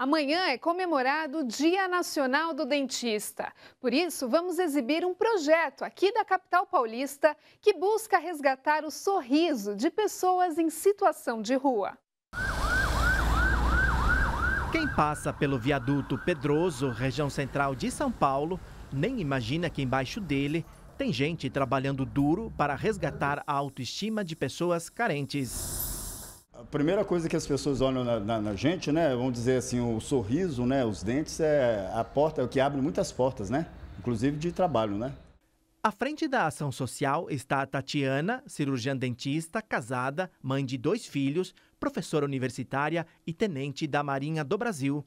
Amanhã é comemorado o Dia Nacional do Dentista. Por isso, vamos exibir um projeto aqui da capital paulista que busca resgatar o sorriso de pessoas em situação de rua. Quem passa pelo viaduto Pedroso, região central de São Paulo, nem imagina que embaixo dele tem gente trabalhando duro para resgatar a autoestima de pessoas carentes a primeira coisa que as pessoas olham na, na, na, gente, né? Vamos dizer assim, o sorriso, né? Os dentes é a porta é que abre muitas portas, né? Inclusive de trabalho, né? À frente da ação social está a Tatiana, cirurgiã dentista, casada, mãe de dois filhos, professora universitária e tenente da Marinha do Brasil.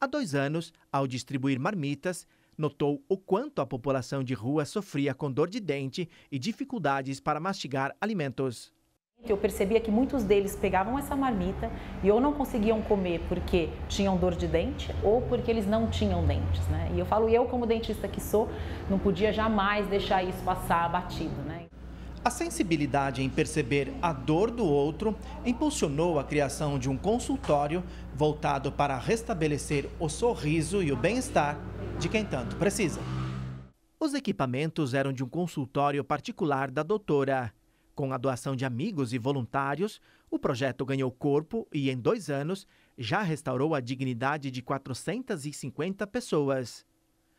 Há dois anos, ao distribuir marmitas, notou o quanto a população de rua sofria com dor de dente e dificuldades para mastigar alimentos. Eu percebia que muitos deles pegavam essa marmita e ou não conseguiam comer porque tinham dor de dente ou porque eles não tinham dentes, né? E eu falo, eu como dentista que sou, não podia jamais deixar isso passar batido, né? A sensibilidade em perceber a dor do outro impulsionou a criação de um consultório voltado para restabelecer o sorriso e o bem-estar de quem tanto precisa. Os equipamentos eram de um consultório particular da doutora com a doação de amigos e voluntários, o projeto ganhou corpo e, em dois anos, já restaurou a dignidade de 450 pessoas.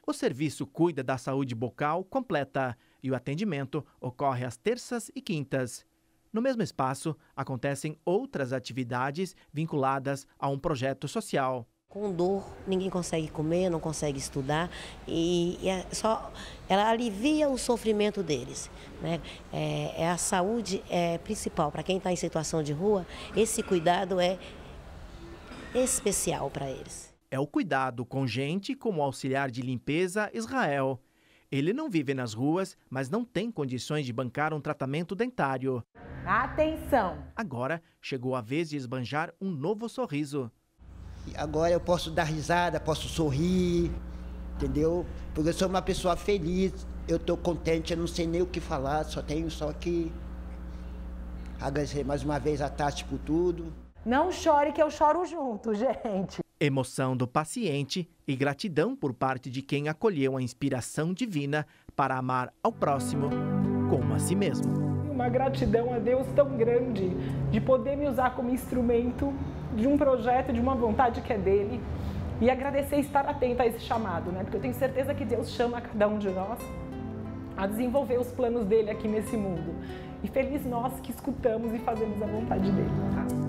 O serviço Cuida da Saúde Bucal completa e o atendimento ocorre às terças e quintas. No mesmo espaço, acontecem outras atividades vinculadas a um projeto social. Com dor, ninguém consegue comer, não consegue estudar e, e é só ela alivia o sofrimento deles. Né? É, é a saúde é principal para quem está em situação de rua. Esse cuidado é especial para eles. É o cuidado com gente como auxiliar de limpeza Israel. Ele não vive nas ruas, mas não tem condições de bancar um tratamento dentário. Atenção! Agora chegou a vez de esbanjar um novo sorriso agora eu posso dar risada, posso sorrir, entendeu? Porque eu sou uma pessoa feliz, eu estou contente, eu não sei nem o que falar, só tenho só que agradecer mais uma vez a Tati por tudo. Não chore que eu choro junto, gente. Emoção do paciente e gratidão por parte de quem acolheu a inspiração divina para amar ao próximo como a si mesmo. Uma gratidão a Deus tão grande de poder me usar como instrumento de um projeto, de uma vontade que é dele. E agradecer e estar atento a esse chamado, né? Porque eu tenho certeza que Deus chama cada um de nós a desenvolver os planos dele aqui nesse mundo. E feliz nós que escutamos e fazemos a vontade dele. Tá?